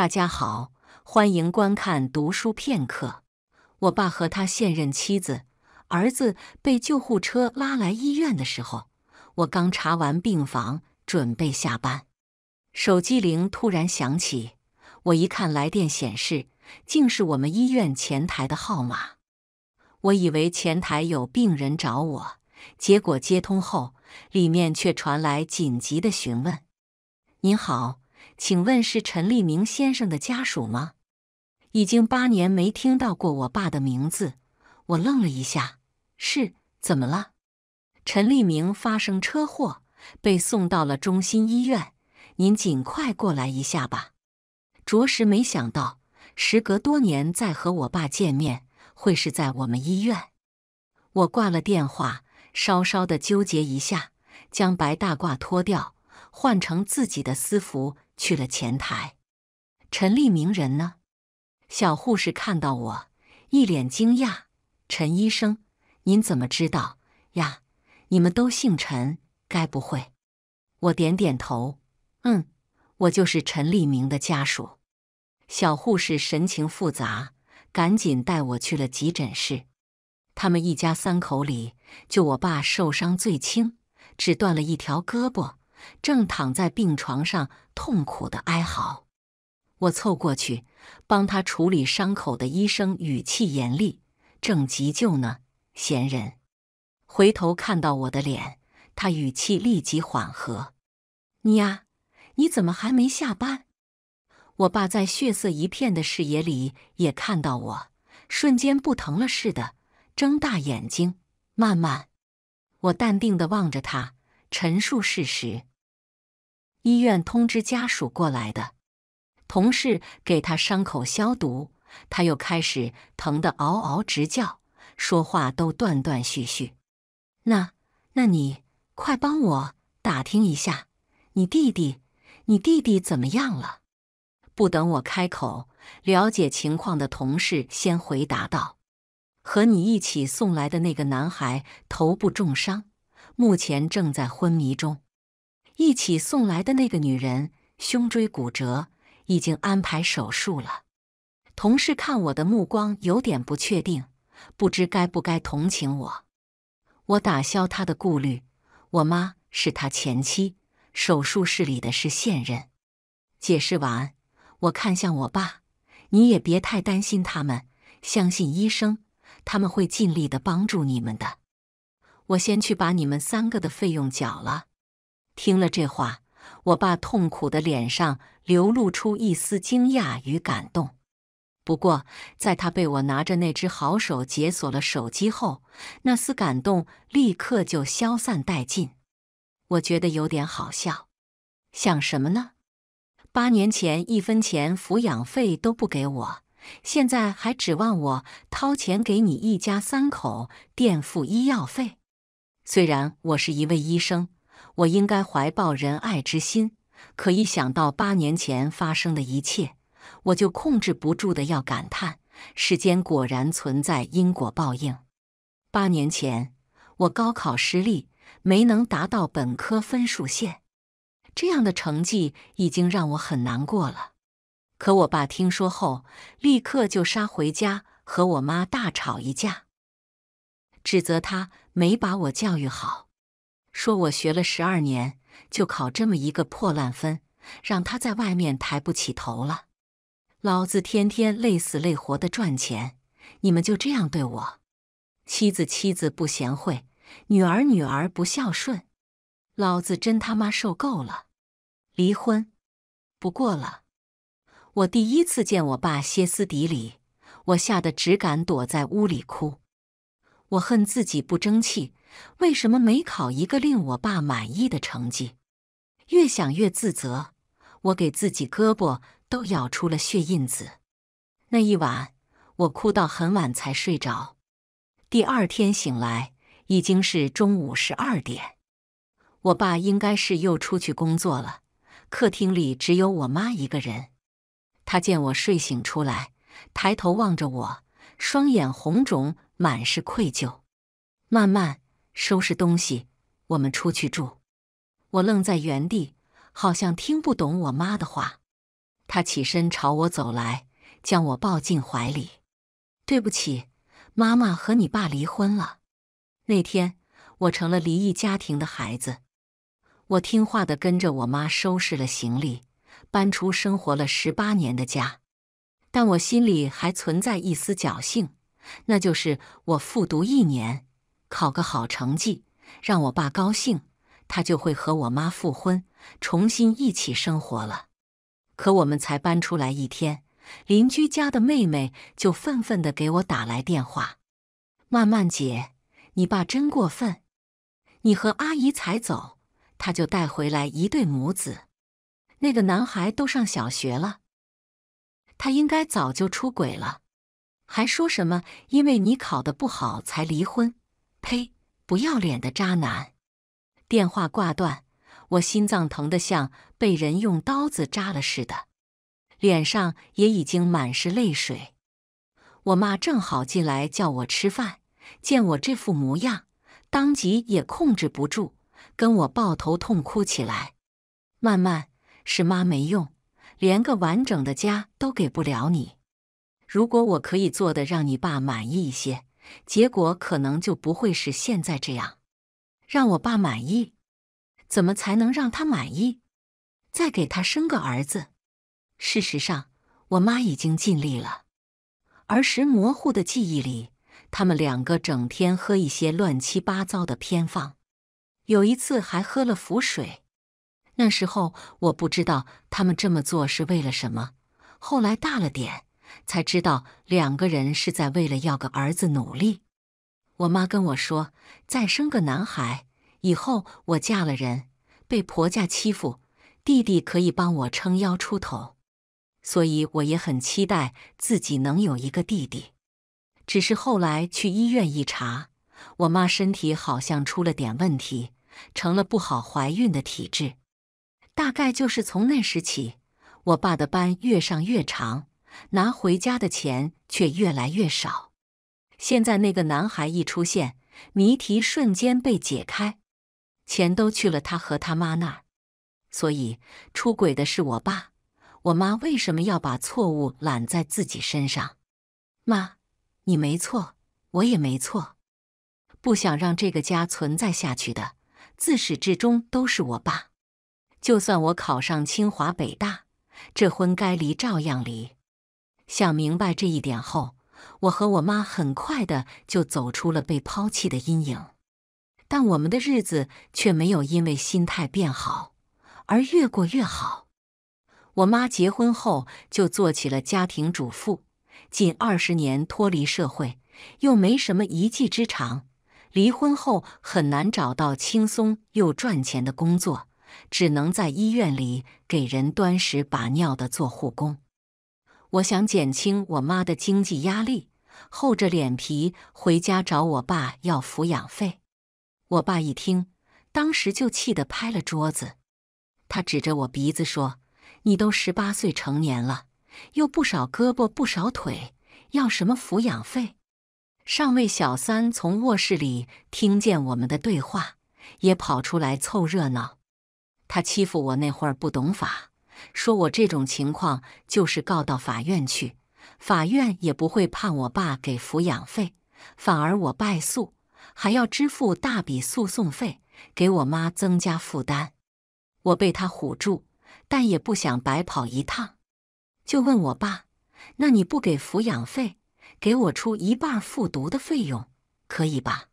大家好，欢迎观看《读书片刻》。我爸和他现任妻子、儿子被救护车拉来医院的时候，我刚查完病房，准备下班，手机铃突然响起。我一看来电显示，竟是我们医院前台的号码。我以为前台有病人找我，结果接通后，里面却传来紧急的询问：“您好。”请问是陈立明先生的家属吗？已经八年没听到过我爸的名字，我愣了一下。是怎么了？陈立明发生车祸，被送到了中心医院。您尽快过来一下吧。着实没想到，时隔多年再和我爸见面，会是在我们医院。我挂了电话，稍稍的纠结一下，将白大褂脱掉，换成自己的私服。去了前台，陈立明人呢？小护士看到我，一脸惊讶：“陈医生，您怎么知道呀？你们都姓陈，该不会……”我点点头：“嗯，我就是陈立明的家属。”小护士神情复杂，赶紧带我去了急诊室。他们一家三口里，就我爸受伤最轻，只断了一条胳膊。正躺在病床上痛苦的哀嚎，我凑过去帮他处理伤口的医生语气严厉：“正急救呢，闲人。”回头看到我的脸，他语气立即缓和：“你呀，你怎么还没下班？”我爸在血色一片的视野里也看到我，瞬间不疼了似的，睁大眼睛。慢慢，我淡定的望着他，陈述事实。医院通知家属过来的，同事给他伤口消毒，他又开始疼得嗷嗷直叫，说话都断断续续。那，那你快帮我打听一下，你弟弟，你弟弟怎么样了？不等我开口，了解情况的同事先回答道：“和你一起送来的那个男孩头部重伤，目前正在昏迷中。”一起送来的那个女人胸椎骨折，已经安排手术了。同事看我的目光有点不确定，不知该不该同情我。我打消他的顾虑，我妈是他前妻，手术室里的是现任。解释完，我看向我爸：“你也别太担心，他们相信医生，他们会尽力的帮助你们的。”我先去把你们三个的费用缴了。听了这话，我爸痛苦的脸上流露出一丝惊讶与感动。不过，在他被我拿着那只好手解锁了手机后，那丝感动立刻就消散殆尽。我觉得有点好笑，想什么呢？八年前一分钱抚养费都不给我，现在还指望我掏钱给你一家三口垫付医药费？虽然我是一位医生。我应该怀抱仁爱之心，可一想到八年前发生的一切，我就控制不住的要感叹：世间果然存在因果报应。八年前，我高考失利，没能达到本科分数线，这样的成绩已经让我很难过了。可我爸听说后，立刻就杀回家和我妈大吵一架，指责他没把我教育好。说我学了十二年，就考这么一个破烂分，让他在外面抬不起头了。老子天天累死累活的赚钱，你们就这样对我？妻子妻子不贤惠，女儿女儿不孝顺，老子真他妈受够了！离婚。不过了，我第一次见我爸歇斯底里，我吓得只敢躲在屋里哭。我恨自己不争气。为什么没考一个令我爸满意的成绩？越想越自责，我给自己胳膊都咬出了血印子。那一晚，我哭到很晚才睡着。第二天醒来已经是中午十二点，我爸应该是又出去工作了。客厅里只有我妈一个人。他见我睡醒出来，抬头望着我，双眼红肿，满是愧疚。慢慢。收拾东西，我们出去住。我愣在原地，好像听不懂我妈的话。她起身朝我走来，将我抱进怀里。对不起，妈妈和你爸离婚了。那天我成了离异家庭的孩子。我听话的跟着我妈收拾了行李，搬出生活了十八年的家。但我心里还存在一丝侥幸，那就是我复读一年。考个好成绩，让我爸高兴，他就会和我妈复婚，重新一起生活了。可我们才搬出来一天，邻居家的妹妹就愤愤地给我打来电话：“曼曼姐，你爸真过分！你和阿姨才走，他就带回来一对母子。那个男孩都上小学了，他应该早就出轨了，还说什么因为你考得不好才离婚。”呸！不要脸的渣男！电话挂断，我心脏疼得像被人用刀子扎了似的，脸上也已经满是泪水。我妈正好进来叫我吃饭，见我这副模样，当即也控制不住，跟我抱头痛哭起来。曼曼，是妈没用，连个完整的家都给不了你。如果我可以做的，让你爸满意一些。结果可能就不会是现在这样。让我爸满意，怎么才能让他满意？再给他生个儿子。事实上，我妈已经尽力了。儿时模糊的记忆里，他们两个整天喝一些乱七八糟的偏方，有一次还喝了符水。那时候我不知道他们这么做是为了什么，后来大了点。才知道两个人是在为了要个儿子努力。我妈跟我说，再生个男孩，以后我嫁了人，被婆家欺负，弟弟可以帮我撑腰出头。所以我也很期待自己能有一个弟弟。只是后来去医院一查，我妈身体好像出了点问题，成了不好怀孕的体质。大概就是从那时起，我爸的班越上越长。拿回家的钱却越来越少。现在那个男孩一出现，谜题瞬间被解开，钱都去了他和他妈那儿。所以出轨的是我爸。我妈为什么要把错误揽在自己身上？妈，你没错，我也没错。不想让这个家存在下去的，自始至终都是我爸。就算我考上清华北大，这婚该离照样离。想明白这一点后，我和我妈很快的就走出了被抛弃的阴影，但我们的日子却没有因为心态变好而越过越好。我妈结婚后就做起了家庭主妇，近二十年脱离社会，又没什么一技之长，离婚后很难找到轻松又赚钱的工作，只能在医院里给人端屎把尿的做护工。我想减轻我妈的经济压力，厚着脸皮回家找我爸要抚养费。我爸一听，当时就气得拍了桌子，他指着我鼻子说：“你都十八岁成年了，又不少胳膊不少腿，要什么抚养费？”上位小三从卧室里听见我们的对话，也跑出来凑热闹。他欺负我那会儿不懂法。说我这种情况就是告到法院去，法院也不会判我爸给抚养费，反而我败诉还要支付大笔诉讼费，给我妈增加负担。我被他唬住，但也不想白跑一趟，就问我爸：“那你不给抚养费，给我出一半复读的费用，可以吧？”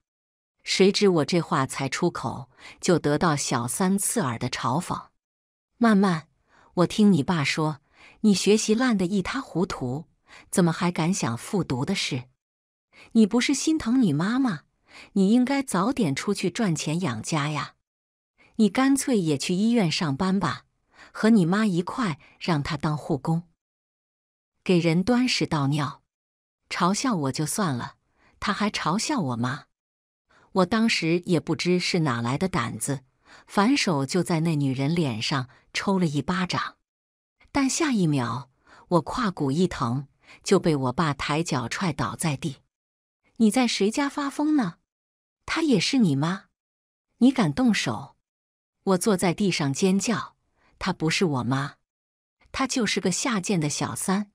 谁知我这话才出口，就得到小三刺耳的嘲讽：“慢慢。”我听你爸说，你学习烂得一塌糊涂，怎么还敢想复读的事？你不是心疼你妈妈，你应该早点出去赚钱养家呀！你干脆也去医院上班吧，和你妈一块让她当护工，给人端屎倒尿。嘲笑我就算了，他还嘲笑我妈，我当时也不知是哪来的胆子。反手就在那女人脸上抽了一巴掌，但下一秒我胯骨一疼，就被我爸抬脚踹倒在地。你在谁家发疯呢？她也是你妈？你敢动手？我坐在地上尖叫，她不是我妈，她就是个下贱的小三。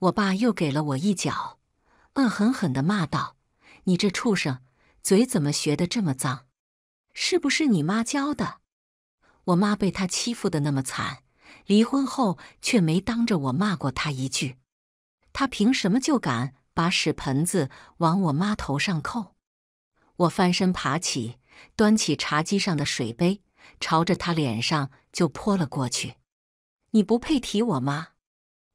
我爸又给了我一脚，恶狠狠地骂道：“你这畜生，嘴怎么学得这么脏？”是不是你妈教的？我妈被他欺负的那么惨，离婚后却没当着我骂过他一句。他凭什么就敢把屎盆子往我妈头上扣？我翻身爬起，端起茶几上的水杯，朝着他脸上就泼了过去。你不配提我妈！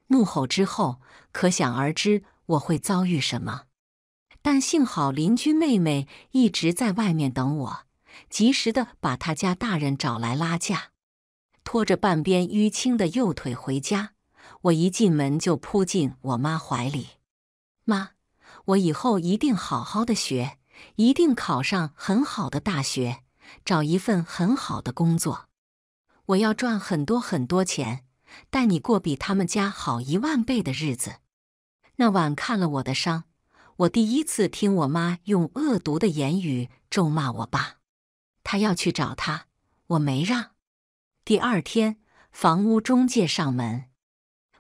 怒吼之后，可想而知我会遭遇什么。但幸好邻居妹妹一直在外面等我。及时的把他家大人找来拉架，拖着半边淤青的右腿回家。我一进门就扑进我妈怀里：“妈，我以后一定好好的学，一定考上很好的大学，找一份很好的工作。我要赚很多很多钱，带你过比他们家好一万倍的日子。”那晚看了我的伤，我第一次听我妈用恶毒的言语咒骂我爸。他要去找他，我没让。第二天，房屋中介上门。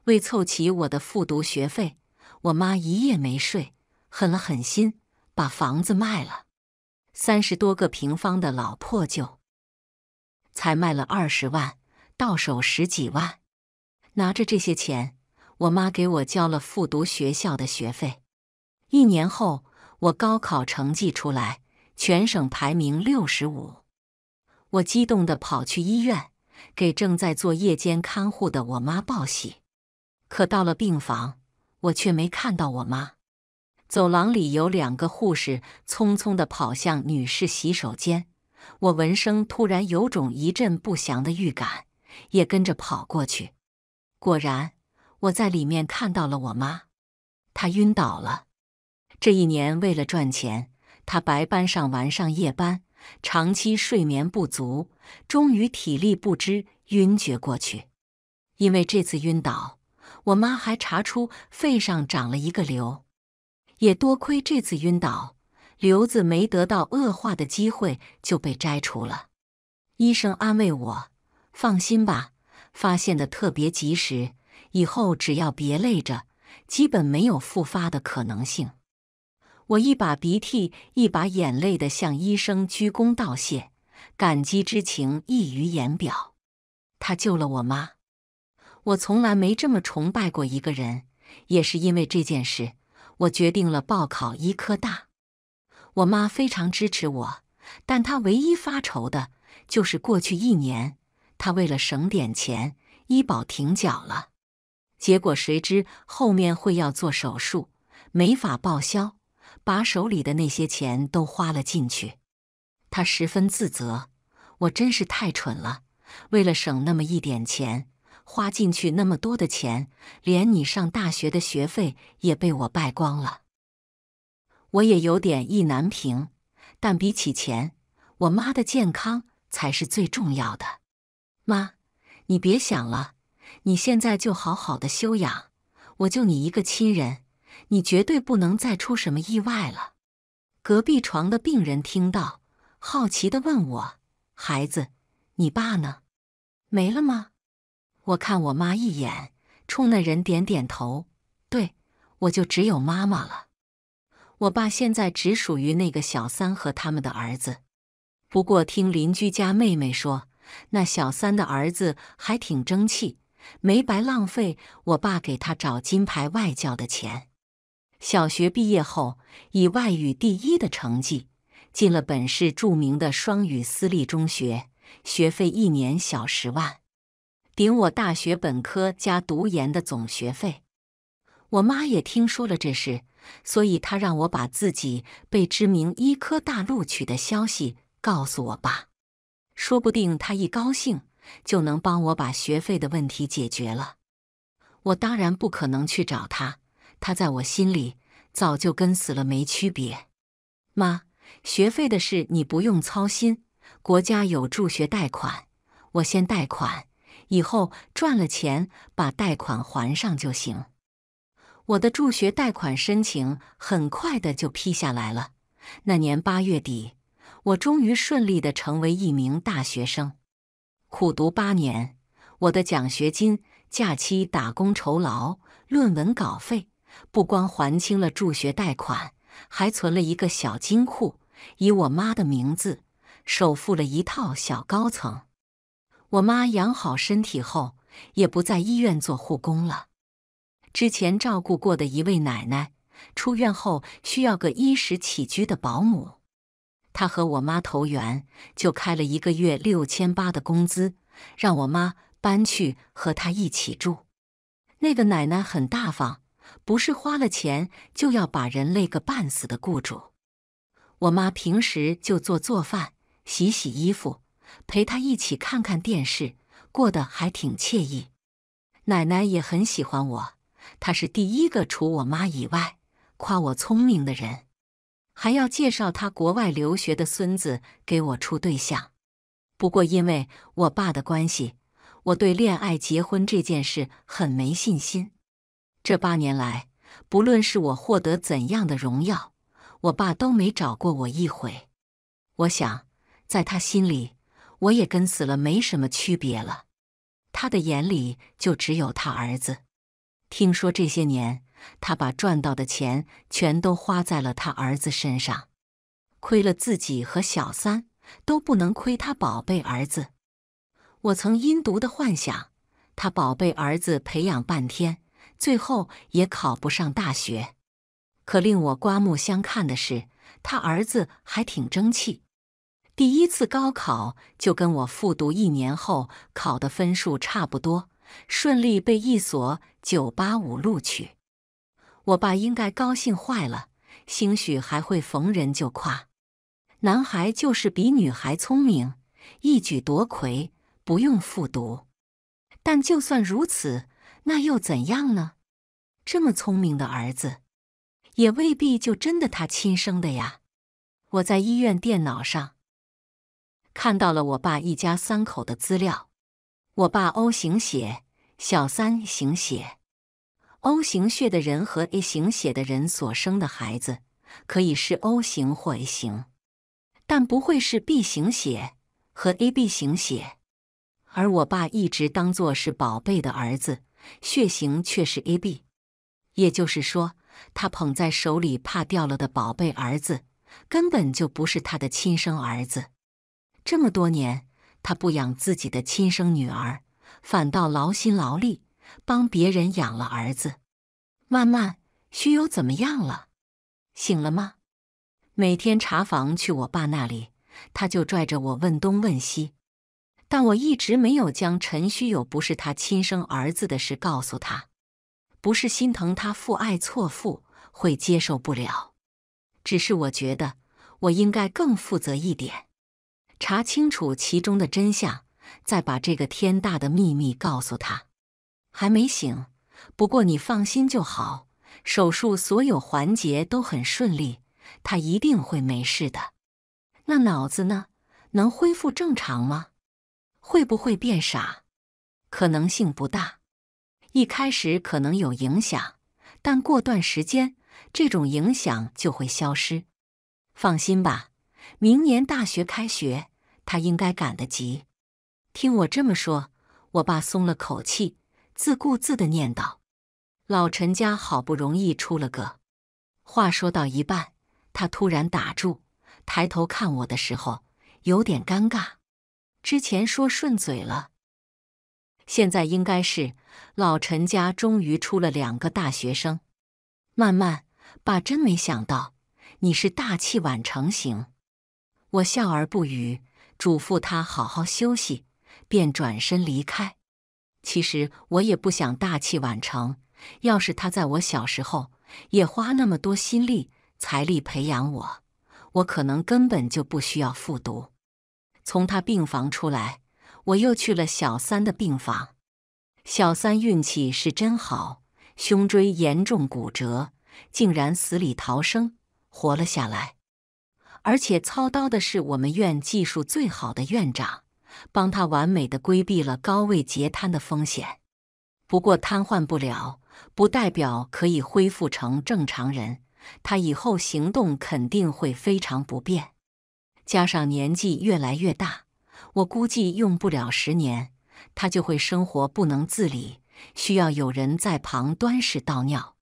为凑齐我的复读学费，我妈一夜没睡，狠了狠心把房子卖了。三十多个平方的老破旧，才卖了二十万，到手十几万。拿着这些钱，我妈给我交了复读学校的学费。一年后，我高考成绩出来。全省排名六十五，我激动地跑去医院，给正在做夜间看护的我妈报喜。可到了病房，我却没看到我妈。走廊里有两个护士匆匆地跑向女士洗手间，我闻声突然有种一阵不祥的预感，也跟着跑过去。果然，我在里面看到了我妈，她晕倒了。这一年为了赚钱。他白班上完上夜班，长期睡眠不足，终于体力不支晕厥过去。因为这次晕倒，我妈还查出肺上长了一个瘤。也多亏这次晕倒，瘤子没得到恶化的机会就被摘除了。医生安慰我：“放心吧，发现的特别及时，以后只要别累着，基本没有复发的可能性。”我一把鼻涕一把眼泪的向医生鞠躬道谢，感激之情溢于言表。他救了我妈，我从来没这么崇拜过一个人。也是因为这件事，我决定了报考医科大。我妈非常支持我，但她唯一发愁的就是过去一年，她为了省点钱，医保停缴了。结果谁知后面会要做手术，没法报销。把手里的那些钱都花了进去，他十分自责。我真是太蠢了，为了省那么一点钱，花进去那么多的钱，连你上大学的学费也被我败光了。我也有点意难平，但比起钱，我妈的健康才是最重要的。妈，你别想了，你现在就好好的休养，我就你一个亲人。你绝对不能再出什么意外了。隔壁床的病人听到，好奇地问我：“孩子，你爸呢？没了吗？”我看我妈一眼，冲那人点点头：“对，我就只有妈妈了。我爸现在只属于那个小三和他们的儿子。不过听邻居家妹妹说，那小三的儿子还挺争气，没白浪费我爸给他找金牌外教的钱。”小学毕业后，以外语第一的成绩进了本市著名的双语私立中学，学费一年小十万，顶我大学本科加读研的总学费。我妈也听说了这事，所以她让我把自己被知名医科大录取的消息告诉我爸，说不定他一高兴就能帮我把学费的问题解决了。我当然不可能去找他。他在我心里早就跟死了没区别。妈，学费的事你不用操心，国家有助学贷款，我先贷款，以后赚了钱把贷款还上就行。我的助学贷款申请很快的就批下来了。那年八月底，我终于顺利的成为一名大学生。苦读八年，我的奖学金、假期打工酬劳、论文稿费。不光还清了助学贷款，还存了一个小金库，以我妈的名字首付了一套小高层。我妈养好身体后，也不在医院做护工了。之前照顾过的一位奶奶出院后需要个衣食起居的保姆，她和我妈投缘，就开了一个月六千八的工资，让我妈搬去和她一起住。那个奶奶很大方。不是花了钱就要把人累个半死的雇主。我妈平时就做做饭、洗洗衣服，陪她一起看看电视，过得还挺惬意。奶奶也很喜欢我，她是第一个除我妈以外夸我聪明的人，还要介绍她国外留学的孙子给我处对象。不过因为我爸的关系，我对恋爱结婚这件事很没信心。这八年来，不论是我获得怎样的荣耀，我爸都没找过我一回。我想，在他心里，我也跟死了没什么区别了。他的眼里就只有他儿子。听说这些年，他把赚到的钱全都花在了他儿子身上，亏了自己和小三，都不能亏他宝贝儿子。我曾阴毒的幻想，他宝贝儿子培养半天。最后也考不上大学，可令我刮目相看的是，他儿子还挺争气，第一次高考就跟我复读一年后考的分数差不多，顺利被一所九八五录取。我爸应该高兴坏了，兴许还会逢人就夸：“男孩就是比女孩聪明，一举夺魁，不用复读。”但就算如此。那又怎样呢？这么聪明的儿子，也未必就真的他亲生的呀。我在医院电脑上看到了我爸一家三口的资料。我爸 O 型血，小三型血。O 型血的人和 A 型血的人所生的孩子，可以是 O 型或 A 型，但不会是 B 型血和 AB 型血。而我爸一直当作是宝贝的儿子。血型却是 A B，也就是说，他捧在手里怕掉了的宝贝儿子，根本就不是他的亲生儿子。这么多年，他不养自己的亲生女儿，反倒劳心劳力帮别人养了儿子。慢慢，徐友怎么样了？醒了吗？每天查房去我爸那里，他就拽着我问东问西。但我一直没有将陈虚有不是他亲生儿子的事告诉他，不是心疼他父爱错付会接受不了，只是我觉得我应该更负责一点，查清楚其中的真相，再把这个天大的秘密告诉他。还没醒，不过你放心就好，手术所有环节都很顺利，他一定会没事的。那脑子呢？能恢复正常吗？会不会变傻？可能性不大。一开始可能有影响，但过段时间这种影响就会消失。放心吧，明年大学开学，他应该赶得及。听我这么说，我爸松了口气，自顾自的念叨：“老陈家好不容易出了个……”话说到一半，他突然打住，抬头看我的时候有点尴尬。之前说顺嘴了，现在应该是老陈家终于出了两个大学生。曼曼，爸真没想到你是大器晚成型。我笑而不语，嘱咐他好好休息，便转身离开。其实我也不想大器晚成，要是他在我小时候也花那么多心力财力培养我，我可能根本就不需要复读。从他病房出来，我又去了小三的病房。小三运气是真好，胸椎严重骨折，竟然死里逃生，活了下来。而且操刀的是我们院技术最好的院长，帮他完美的规避了高位截瘫的风险。不过瘫痪不了，不代表可以恢复成正常人。他以后行动肯定会非常不便。加上年纪越来越大，我估计用不了十年，他就会生活不能自理，需要有人在旁端屎倒尿。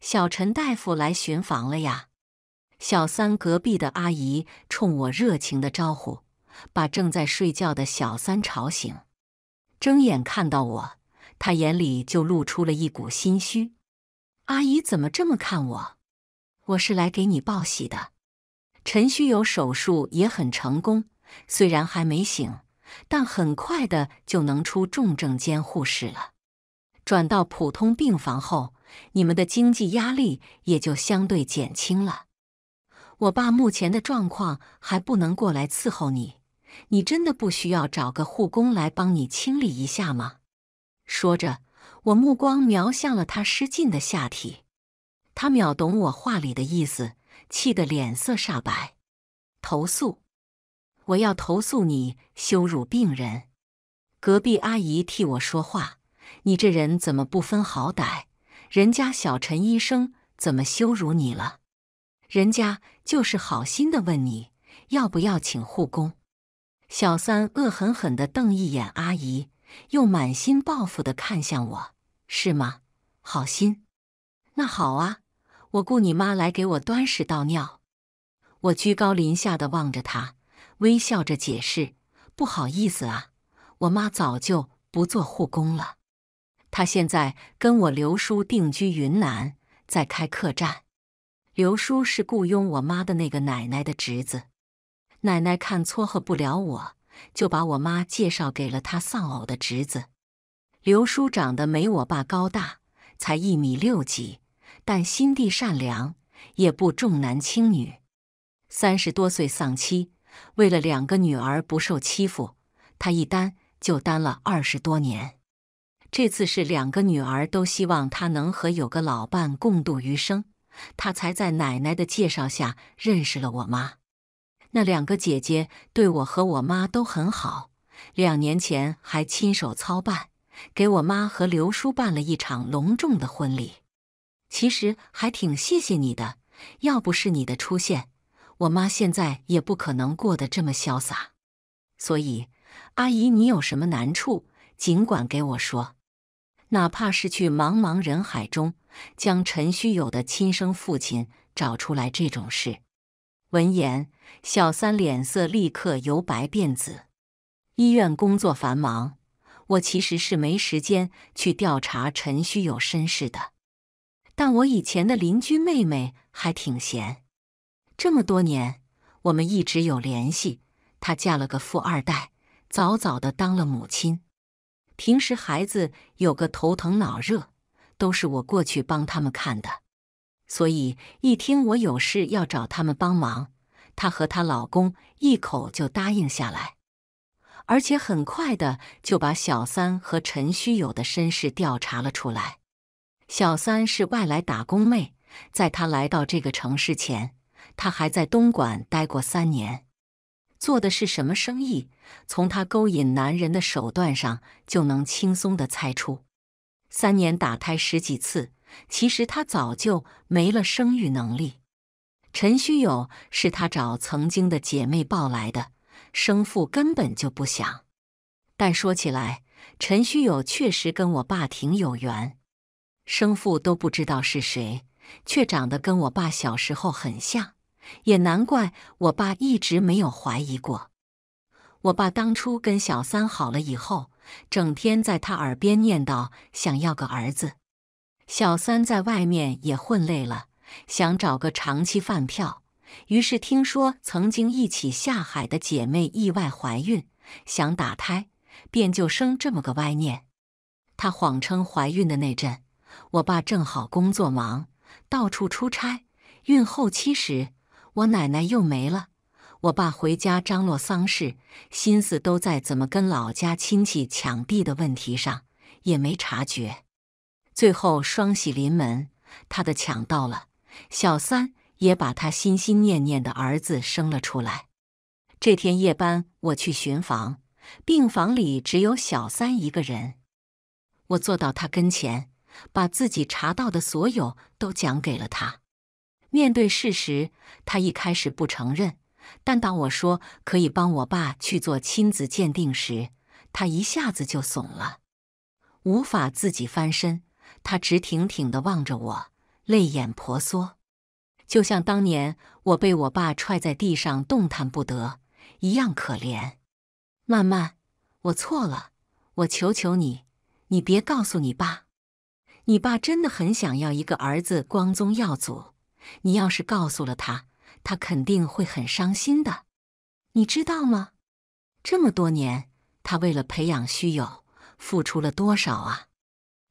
小陈大夫来巡房了呀！小三隔壁的阿姨冲我热情的招呼，把正在睡觉的小三吵醒，睁眼看到我，他眼里就露出了一股心虚。阿姨怎么这么看我？我是来给你报喜的。陈虚有手术也很成功，虽然还没醒，但很快的就能出重症监护室了。转到普通病房后，你们的经济压力也就相对减轻了。我爸目前的状况还不能过来伺候你，你真的不需要找个护工来帮你清理一下吗？说着，我目光瞄向了他失禁的下体，他秒懂我话里的意思。气得脸色煞白，投诉！我要投诉你羞辱病人。隔壁阿姨替我说话，你这人怎么不分好歹？人家小陈医生怎么羞辱你了？人家就是好心的问你要不要请护工。小三恶狠狠的瞪一眼阿姨，又满心报复的看向我，是吗？好心？那好啊。我雇你妈来给我端屎倒尿，我居高临下的望着他，微笑着解释：“不好意思啊，我妈早就不做护工了，她现在跟我刘叔定居云南，在开客栈。刘叔是雇佣我妈的那个奶奶的侄子，奶奶看撮合不了我，就把我妈介绍给了他丧偶的侄子。刘叔长得没我爸高大，才一米六几。”但心地善良，也不重男轻女。三十多岁丧妻，为了两个女儿不受欺负，他一担就担了二十多年。这次是两个女儿都希望他能和有个老伴共度余生，他才在奶奶的介绍下认识了我妈。那两个姐姐对我和我妈都很好，两年前还亲手操办，给我妈和刘叔办了一场隆重的婚礼。其实还挺谢谢你的，要不是你的出现，我妈现在也不可能过得这么潇洒。所以，阿姨你有什么难处，尽管给我说，哪怕是去茫茫人海中将陈虚有的亲生父亲找出来这种事。闻言，小三脸色立刻由白变紫。医院工作繁忙，我其实是没时间去调查陈虚有身世的。但我以前的邻居妹妹还挺闲，这么多年我们一直有联系。她嫁了个富二代，早早的当了母亲。平时孩子有个头疼脑热，都是我过去帮他们看的。所以一听我有事要找他们帮忙，她和她老公一口就答应下来，而且很快的就把小三和陈虚有的身世调查了出来。小三是外来打工妹，在她来到这个城市前，她还在东莞待过三年，做的是什么生意？从她勾引男人的手段上就能轻松的猜出。三年打胎十几次，其实她早就没了生育能力。陈虚友是她找曾经的姐妹抱来的，生父根本就不想。但说起来，陈虚友确实跟我爸挺有缘。生父都不知道是谁，却长得跟我爸小时候很像，也难怪我爸一直没有怀疑过。我爸当初跟小三好了以后，整天在他耳边念叨想要个儿子。小三在外面也混累了，想找个长期饭票，于是听说曾经一起下海的姐妹意外怀孕，想打胎，便就生这么个歪念。她谎称怀孕的那阵。我爸正好工作忙，到处出差。孕后期时，我奶奶又没了。我爸回家张罗丧事，心思都在怎么跟老家亲戚抢地的问题上，也没察觉。最后双喜临门，他的抢到了，小三也把他心心念念的儿子生了出来。这天夜班，我去巡房，病房里只有小三一个人。我坐到他跟前。把自己查到的所有都讲给了他。面对事实，他一开始不承认，但当我说可以帮我爸去做亲子鉴定时，他一下子就怂了，无法自己翻身。他直挺挺地望着我，泪眼婆娑，就像当年我被我爸踹在地上动弹不得一样可怜。曼曼，我错了，我求求你，你别告诉你爸。你爸真的很想要一个儿子光宗耀祖，你要是告诉了他，他肯定会很伤心的，你知道吗？这么多年，他为了培养虚友付出了多少啊？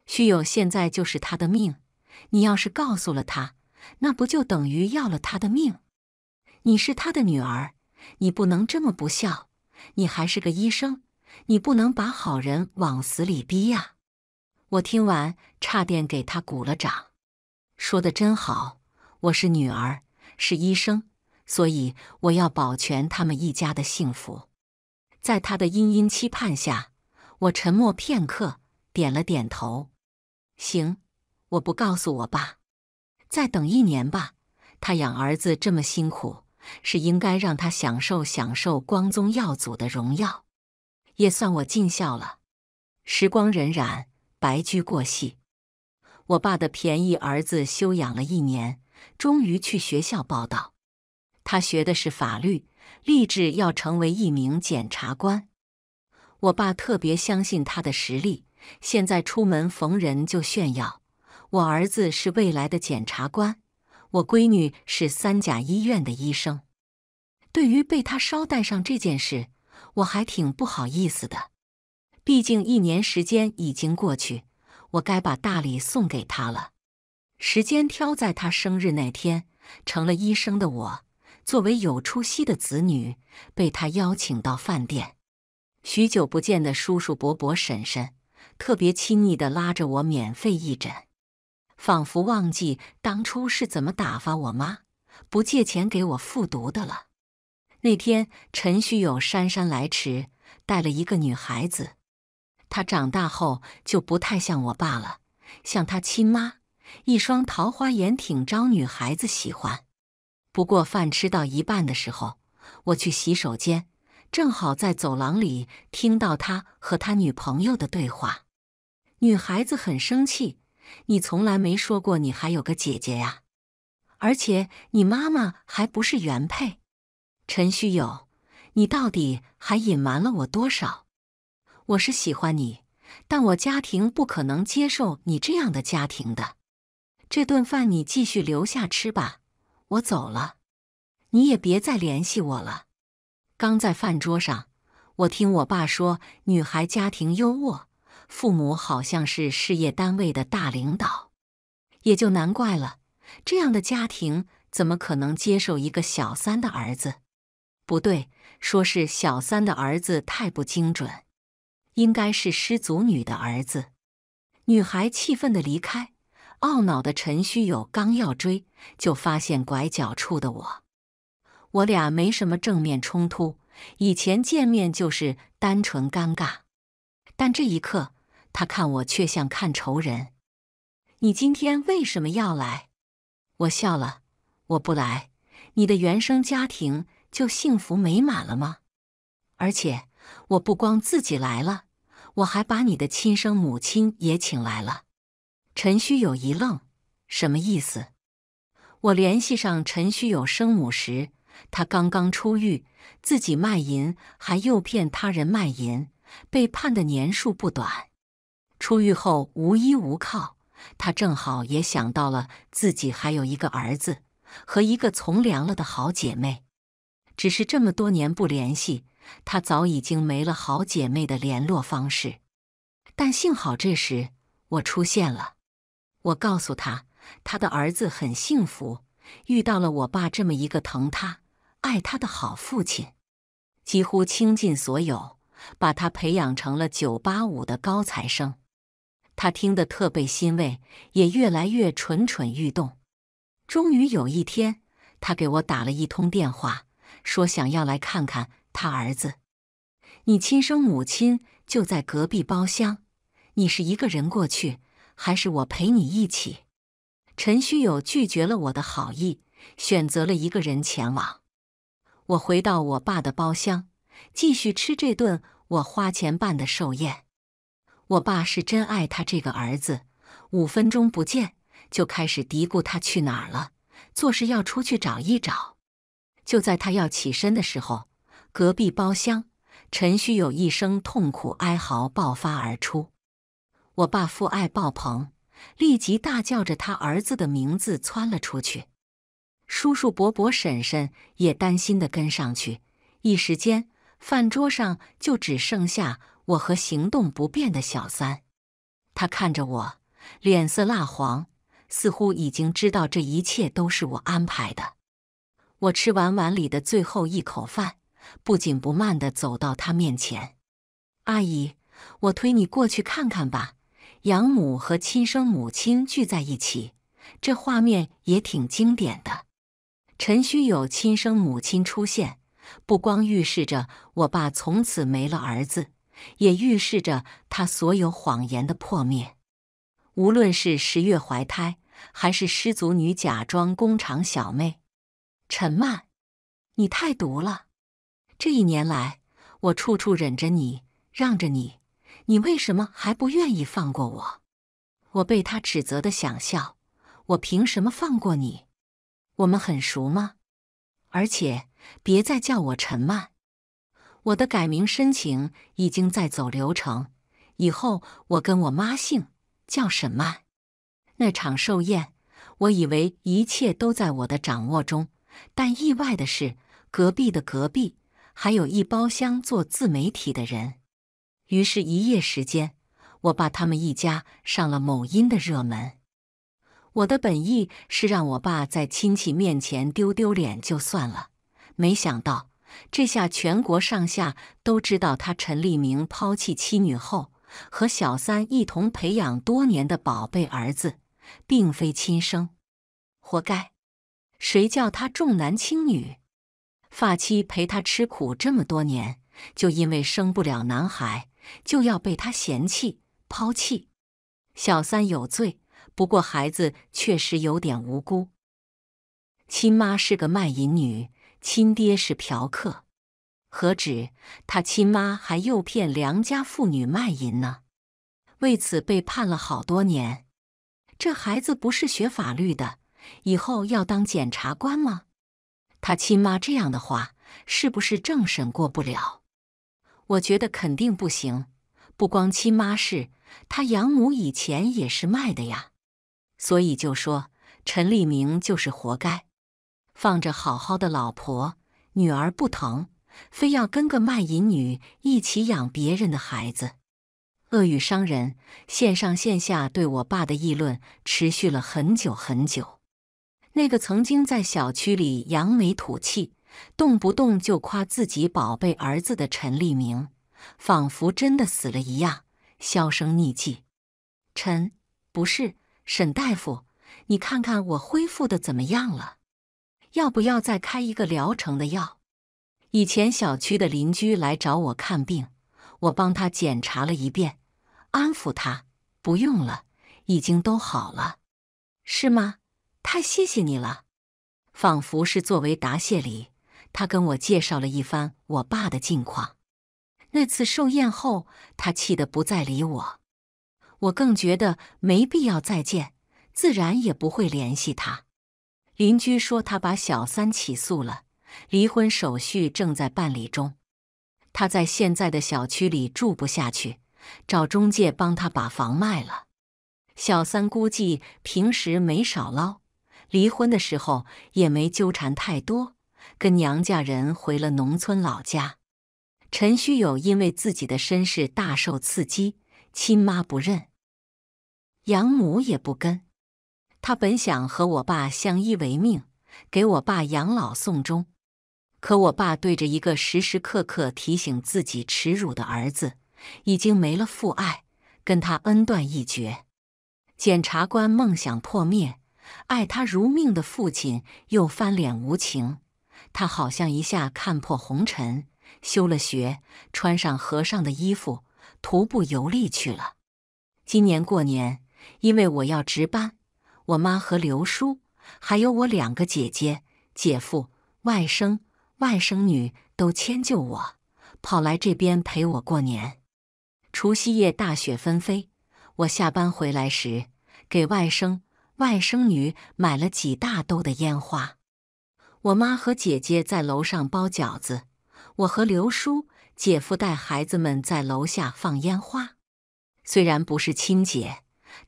虚友现在就是他的命，你要是告诉了他，那不就等于要了他的命？你是他的女儿，你不能这么不孝。你还是个医生，你不能把好人往死里逼呀。我听完，差点给他鼓了掌，说的真好。我是女儿，是医生，所以我要保全他们一家的幸福。在他的殷殷期盼下，我沉默片刻，点了点头。行，我不告诉我爸，再等一年吧。他养儿子这么辛苦，是应该让他享受享受光宗耀祖的荣耀，也算我尽孝了。时光荏苒。白驹过隙，我爸的便宜儿子休养了一年，终于去学校报道。他学的是法律，立志要成为一名检察官。我爸特别相信他的实力，现在出门逢人就炫耀：我儿子是未来的检察官，我闺女是三甲医院的医生。对于被他捎带上这件事，我还挺不好意思的。毕竟一年时间已经过去，我该把大礼送给他了。时间挑在他生日那天，成了医生的我，作为有出息的子女，被他邀请到饭店。许久不见的叔叔伯伯、婶婶，特别亲昵地拉着我免费义诊，仿佛忘记当初是怎么打发我妈不借钱给我复读的了。那天，陈旭友姗姗来迟，带了一个女孩子。他长大后就不太像我爸了，像他亲妈，一双桃花眼挺招女孩子喜欢。不过饭吃到一半的时候，我去洗手间，正好在走廊里听到他和他女朋友的对话。女孩子很生气：“你从来没说过你还有个姐姐呀，而且你妈妈还不是原配。”陈旭友，你到底还隐瞒了我多少？我是喜欢你，但我家庭不可能接受你这样的家庭的。这顿饭你继续留下吃吧，我走了，你也别再联系我了。刚在饭桌上，我听我爸说，女孩家庭优渥，父母好像是事业单位的大领导，也就难怪了。这样的家庭怎么可能接受一个小三的儿子？不对，说是小三的儿子太不精准。应该是失足女的儿子。女孩气愤地离开，懊恼的陈虚友刚要追，就发现拐角处的我。我俩没什么正面冲突，以前见面就是单纯尴尬。但这一刻，他看我却像看仇人。你今天为什么要来？我笑了。我不来，你的原生家庭就幸福美满了吗？而且，我不光自己来了。我还把你的亲生母亲也请来了。陈虚有一愣，什么意思？我联系上陈虚有生母时，她刚刚出狱，自己卖淫还诱骗他人卖淫，被判的年数不短。出狱后无依无靠，她正好也想到了自己还有一个儿子和一个从良了的好姐妹。只是这么多年不联系，她早已经没了好姐妹的联络方式。但幸好这时我出现了，我告诉她，她的儿子很幸福，遇到了我爸这么一个疼他、爱他的好父亲，几乎倾尽所有，把他培养成了九八五的高材生。他听得特被欣慰，也越来越蠢蠢欲动。终于有一天，他给我打了一通电话。说想要来看看他儿子，你亲生母亲就在隔壁包厢。你是一个人过去，还是我陪你一起？陈虚友拒绝了我的好意，选择了一个人前往。我回到我爸的包厢，继续吃这顿我花钱办的寿宴。我爸是真爱他这个儿子，五分钟不见就开始嘀咕他去哪儿了，做事要出去找一找。就在他要起身的时候，隔壁包厢陈旭有一声痛苦哀嚎爆发而出。我爸父爱爆棚，立即大叫着他儿子的名字窜了出去。叔叔伯伯、婶婶也担心的跟上去。一时间，饭桌上就只剩下我和行动不便的小三。他看着我，脸色蜡黄，似乎已经知道这一切都是我安排的。我吃完碗里的最后一口饭，不紧不慢地走到他面前。阿姨，我推你过去看看吧。养母和亲生母亲聚在一起，这画面也挺经典的。陈须有亲生母亲出现，不光预示着我爸从此没了儿子，也预示着他所有谎言的破灭。无论是十月怀胎，还是失足女假装工厂小妹。陈曼，你太毒了！这一年来，我处处忍着你，让着你，你为什么还不愿意放过我？我被他指责的想笑，我凭什么放过你？我们很熟吗？而且，别再叫我陈曼，我的改名申请已经在走流程，以后我跟我妈姓，叫沈曼。那场寿宴，我以为一切都在我的掌握中。但意外的是，隔壁的隔壁还有一包厢做自媒体的人。于是，一夜时间，我爸他们一家上了某音的热门。我的本意是让我爸在亲戚面前丢丢脸就算了，没想到这下全国上下都知道他陈立明抛弃妻女后，和小三一同培养多年的宝贝儿子，并非亲生，活该。谁叫他重男轻女？发妻陪他吃苦这么多年，就因为生不了男孩，就要被他嫌弃抛弃。小三有罪，不过孩子确实有点无辜。亲妈是个卖淫女，亲爹是嫖客，何止他亲妈还诱骗良家妇女卖淫呢？为此被判了好多年。这孩子不是学法律的。以后要当检察官吗？他亲妈这样的话，是不是政审过不了？我觉得肯定不行。不光亲妈是，他养母以前也是卖的呀。所以就说陈立明就是活该，放着好好的老婆女儿不疼，非要跟个卖淫女一起养别人的孩子。恶语伤人，线上线下对我爸的议论持续了很久很久。那个曾经在小区里扬眉吐气、动不动就夸自己宝贝儿子的陈立明，仿佛真的死了一样，销声匿迹。陈不是沈大夫，你看看我恢复的怎么样了？要不要再开一个疗程的药？以前小区的邻居来找我看病，我帮他检查了一遍，安抚他：“不用了，已经都好了，是吗？”太谢谢你了，仿佛是作为答谢礼，他跟我介绍了一番我爸的近况。那次寿宴后，他气得不再理我，我更觉得没必要再见，自然也不会联系他。邻居说他把小三起诉了，离婚手续正在办理中。他在现在的小区里住不下去，找中介帮他把房卖了。小三估计平时没少捞。离婚的时候也没纠缠太多，跟娘家人回了农村老家。陈旭友因为自己的身世大受刺激，亲妈不认，养母也不跟。他本想和我爸相依为命，给我爸养老送终，可我爸对着一个时时刻刻提醒自己耻辱的儿子，已经没了父爱，跟他恩断义绝。检察官梦想破灭。爱他如命的父亲又翻脸无情，他好像一下看破红尘，修了学，穿上和尚的衣服，徒步游历去了。今年过年，因为我要值班，我妈和刘叔，还有我两个姐姐、姐夫、外甥、外甥女都迁就我，跑来这边陪我过年。除夕夜大雪纷飞，我下班回来时给外甥。外甥女买了几大兜的烟花，我妈和姐姐在楼上包饺子，我和刘叔姐夫带孩子们在楼下放烟花。虽然不是亲姐，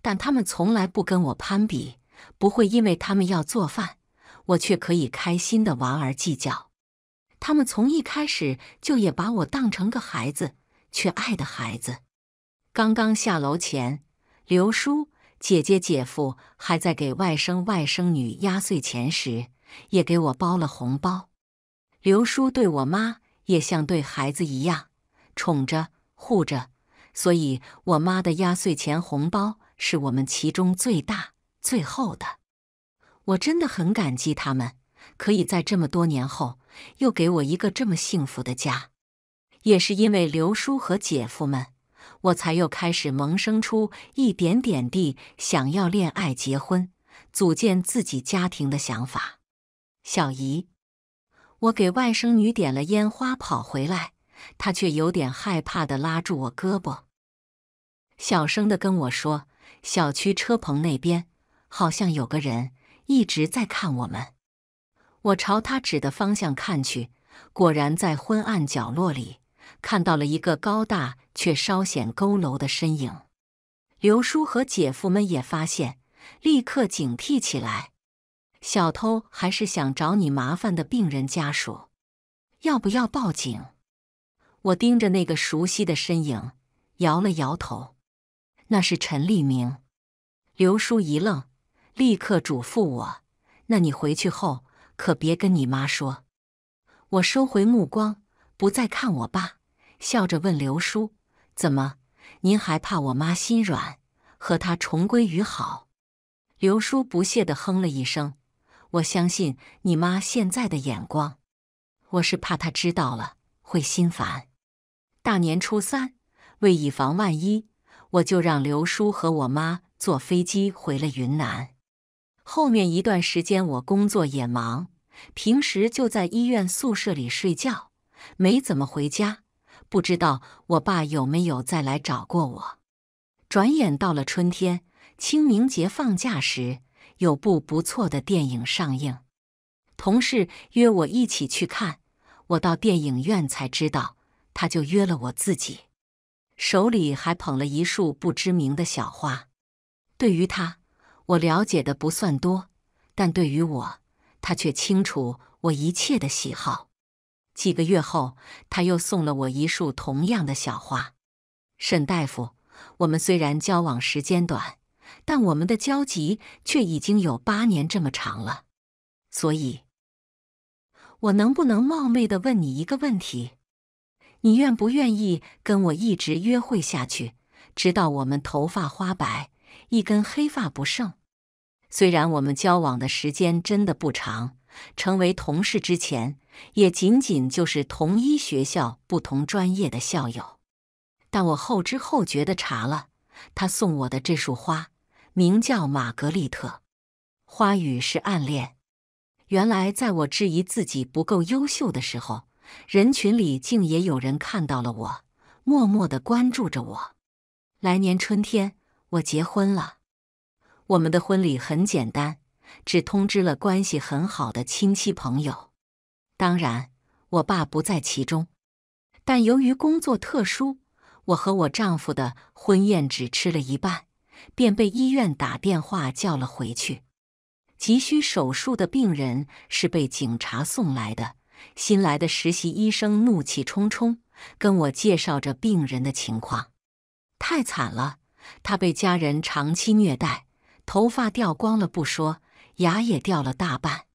但他们从来不跟我攀比，不会因为他们要做饭，我却可以开心的玩而计较。他们从一开始就也把我当成个孩子，缺爱的孩子。刚刚下楼前，刘叔。姐姐、姐夫还在给外甥、外甥女压岁钱时，也给我包了红包。刘叔对我妈也像对孩子一样宠着、护着，所以我妈的压岁钱红包是我们其中最大、最后的。我真的很感激他们，可以在这么多年后又给我一个这么幸福的家，也是因为刘叔和姐夫们。我才又开始萌生出一点点地想要恋爱、结婚、组建自己家庭的想法。小姨，我给外甥女点了烟花跑回来，她却有点害怕地拉住我胳膊，小声地跟我说：“小区车棚那边好像有个人一直在看我们。”我朝他指的方向看去，果然在昏暗角落里。看到了一个高大却稍显佝偻的身影，刘叔和姐夫们也发现，立刻警惕起来。小偷还是想找你麻烦的病人家属，要不要报警？我盯着那个熟悉的身影，摇了摇头。那是陈立明。刘叔一愣，立刻嘱咐我：“那你回去后可别跟你妈说。”我收回目光，不再看我爸。笑着问刘叔：“怎么，您还怕我妈心软，和他重归于好？”刘叔不屑地哼了一声：“我相信你妈现在的眼光，我是怕她知道了会心烦。大年初三，为以防万一，我就让刘叔和我妈坐飞机回了云南。后面一段时间我工作也忙，平时就在医院宿舍里睡觉，没怎么回家。”不知道我爸有没有再来找过我。转眼到了春天，清明节放假时，有部不错的电影上映，同事约我一起去看。我到电影院才知道，他就约了我自己，手里还捧了一束不知名的小花。对于他，我了解的不算多，但对于我，他却清楚我一切的喜好。几个月后，他又送了我一束同样的小花。沈大夫，我们虽然交往时间短，但我们的交集却已经有八年这么长了。所以，我能不能冒昧的问你一个问题：你愿不愿意跟我一直约会下去，直到我们头发花白，一根黑发不剩？虽然我们交往的时间真的不长，成为同事之前。也仅仅就是同一学校不同专业的校友，但我后知后觉地查了，他送我的这束花名叫玛格丽特，花语是暗恋。原来，在我质疑自己不够优秀的时候，人群里竟也有人看到了我，默默的关注着我。来年春天，我结婚了。我们的婚礼很简单，只通知了关系很好的亲戚朋友。当然，我爸不在其中。但由于工作特殊，我和我丈夫的婚宴只吃了一半，便被医院打电话叫了回去。急需手术的病人是被警察送来的。新来的实习医生怒气冲冲，跟我介绍着病人的情况。太惨了，他被家人长期虐待，头发掉光了不说，牙也掉了大半。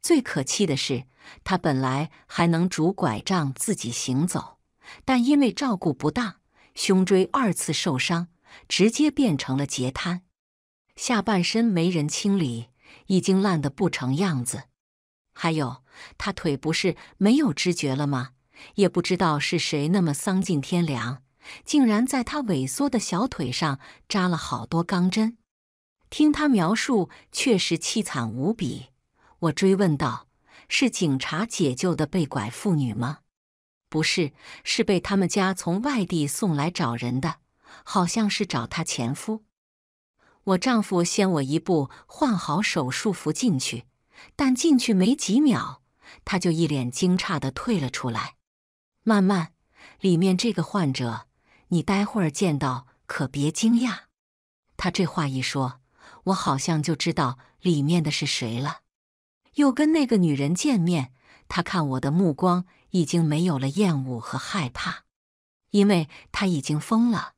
最可气的是。他本来还能拄拐杖自己行走，但因为照顾不当，胸椎二次受伤，直接变成了截瘫。下半身没人清理，已经烂得不成样子。还有，他腿不是没有知觉了吗？也不知道是谁那么丧尽天良，竟然在他萎缩的小腿上扎了好多钢针。听他描述，确实凄惨无比。我追问道。是警察解救的被拐妇女吗？不是，是被他们家从外地送来找人的，好像是找他前夫。我丈夫先我一步换好手术服进去，但进去没几秒，他就一脸惊诧地退了出来。曼曼，里面这个患者，你待会儿见到可别惊讶。他这话一说，我好像就知道里面的是谁了。又跟那个女人见面，他看我的目光已经没有了厌恶和害怕，因为他已经疯了，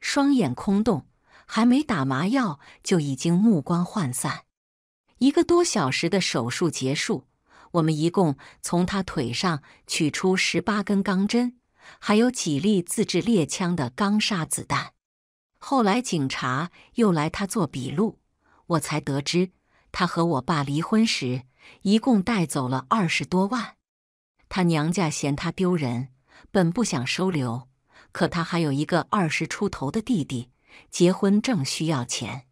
双眼空洞，还没打麻药就已经目光涣散。一个多小时的手术结束，我们一共从他腿上取出十八根钢针，还有几粒自制猎枪的钢砂子弹。后来警察又来他做笔录，我才得知。他和我爸离婚时，一共带走了二十多万。他娘家嫌他丢人，本不想收留，可他还有一个二十出头的弟弟，结婚正需要钱，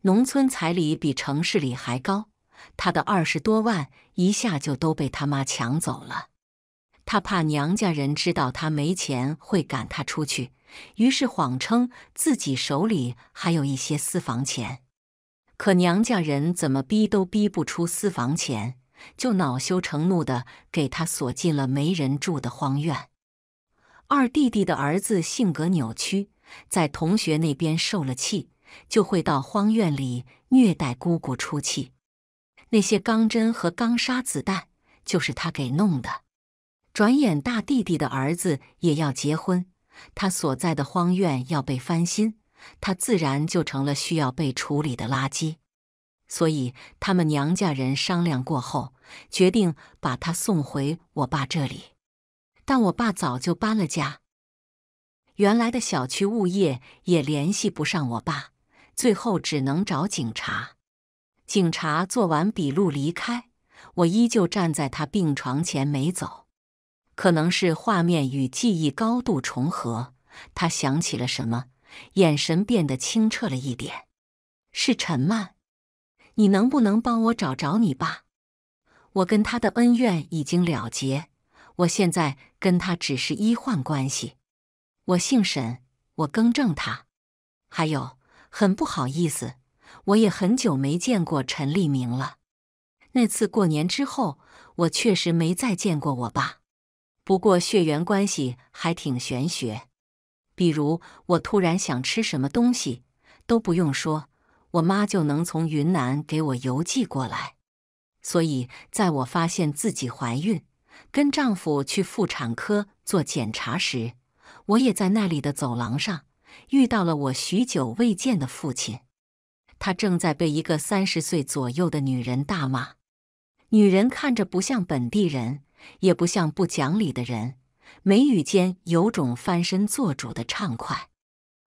农村彩礼比城市里还高，他的二十多万一下就都被他妈抢走了。他怕娘家人知道他没钱会赶他出去，于是谎称自己手里还有一些私房钱。可娘家人怎么逼都逼不出私房钱，就恼羞成怒的给他锁进了没人住的荒院。二弟弟的儿子性格扭曲，在同学那边受了气，就会到荒院里虐待姑姑出气。那些钢针和钢砂子弹就是他给弄的。转眼大弟弟的儿子也要结婚，他所在的荒院要被翻新。他自然就成了需要被处理的垃圾，所以他们娘家人商量过后，决定把他送回我爸这里。但我爸早就搬了家，原来的小区物业也联系不上我爸，最后只能找警察。警察做完笔录离开，我依旧站在他病床前没走。可能是画面与记忆高度重合，他想起了什么。眼神变得清澈了一点，是陈曼，你能不能帮我找找你爸？我跟他的恩怨已经了结，我现在跟他只是医患关系。我姓沈，我更正他。还有，很不好意思，我也很久没见过陈立明了。那次过年之后，我确实没再见过我爸。不过血缘关系还挺玄学。比如，我突然想吃什么东西，都不用说，我妈就能从云南给我邮寄过来。所以，在我发现自己怀孕、跟丈夫去妇产科做检查时，我也在那里的走廊上遇到了我许久未见的父亲。他正在被一个三十岁左右的女人大骂。女人看着不像本地人，也不像不讲理的人。眉宇间有种翻身做主的畅快。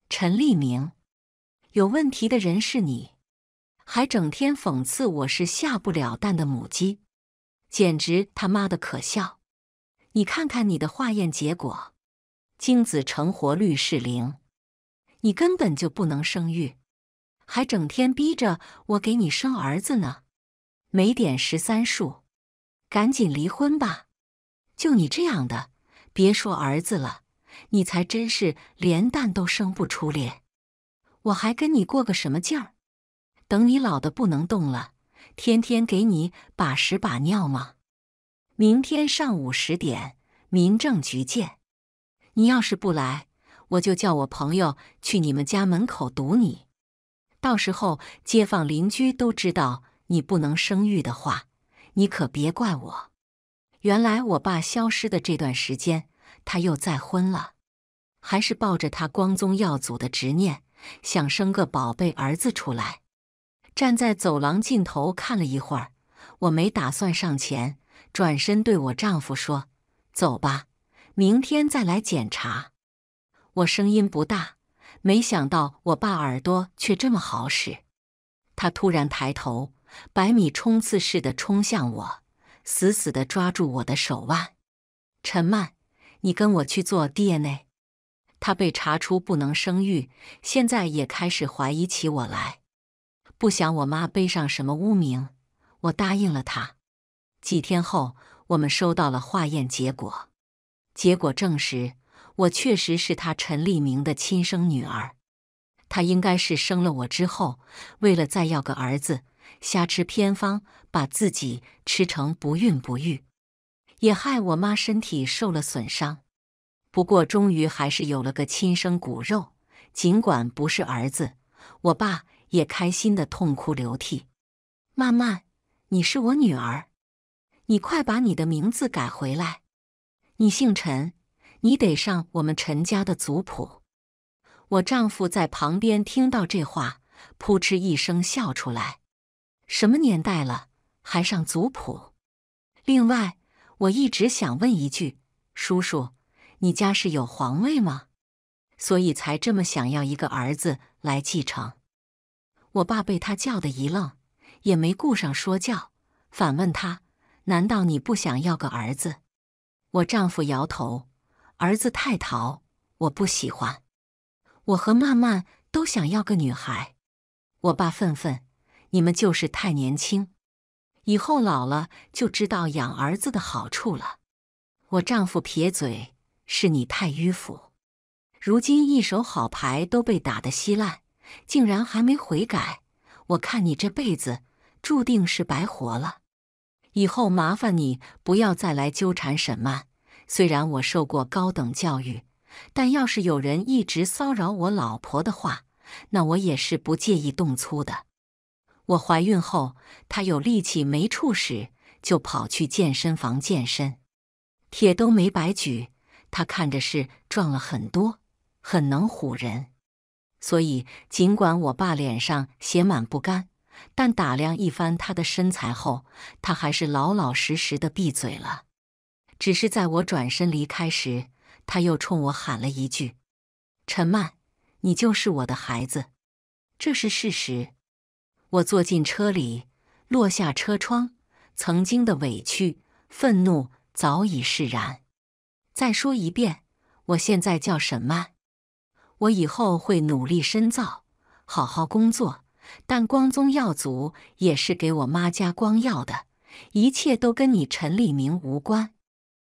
陈立明，有问题的人是你，还整天讽刺我是下不了蛋的母鸡，简直他妈的可笑！你看看你的化验结果，精子成活率是零，你根本就不能生育，还整天逼着我给你生儿子呢，没点十三数，赶紧离婚吧！就你这样的。别说儿子了，你才真是连蛋都生不出咧！我还跟你过个什么劲儿？等你老的不能动了，天天给你把屎把尿吗？明天上午十点，民政局见。你要是不来，我就叫我朋友去你们家门口堵你。到时候街坊邻居都知道你不能生育的话，你可别怪我。原来我爸消失的这段时间，他又再婚了，还是抱着他光宗耀祖的执念，想生个宝贝儿子出来。站在走廊尽头看了一会儿，我没打算上前，转身对我丈夫说：“走吧，明天再来检查。”我声音不大，没想到我爸耳朵却这么好使。他突然抬头，百米冲刺似的冲向我。死死地抓住我的手腕，陈曼，你跟我去做 DNA。他被查出不能生育，现在也开始怀疑起我来。不想我妈背上什么污名，我答应了他。几天后，我们收到了化验结果，结果证实我确实是他陈立明的亲生女儿。他应该是生了我之后，为了再要个儿子。瞎吃偏方，把自己吃成不孕不育，也害我妈身体受了损伤。不过终于还是有了个亲生骨肉，尽管不是儿子，我爸也开心的痛哭流涕。曼曼，你是我女儿，你快把你的名字改回来。你姓陈，你得上我们陈家的族谱。我丈夫在旁边听到这话，扑哧一声笑出来。什么年代了，还上族谱？另外，我一直想问一句，叔叔，你家是有皇位吗？所以才这么想要一个儿子来继承？我爸被他叫的一愣，也没顾上说教，反问他：难道你不想要个儿子？我丈夫摇头：儿子太淘，我不喜欢。我和曼曼都想要个女孩。我爸愤愤。你们就是太年轻，以后老了就知道养儿子的好处了。我丈夫撇嘴：“是你太迂腐，如今一手好牌都被打得稀烂，竟然还没悔改。我看你这辈子注定是白活了。以后麻烦你不要再来纠缠沈曼。虽然我受过高等教育，但要是有人一直骚扰我老婆的话，那我也是不介意动粗的。”我怀孕后，他有力气没处使，就跑去健身房健身，铁都没白举。他看着是壮了很多，很能唬人。所以，尽管我爸脸上写满不甘，但打量一番他的身材后，他还是老老实实的闭嘴了。只是在我转身离开时，他又冲我喊了一句：“陈曼，你就是我的孩子，这是事实。”我坐进车里，落下车窗。曾经的委屈、愤怒早已释然。再说一遍，我现在叫沈曼。我以后会努力深造，好好工作。但光宗耀祖也是给我妈家光耀的，一切都跟你陈立明无关。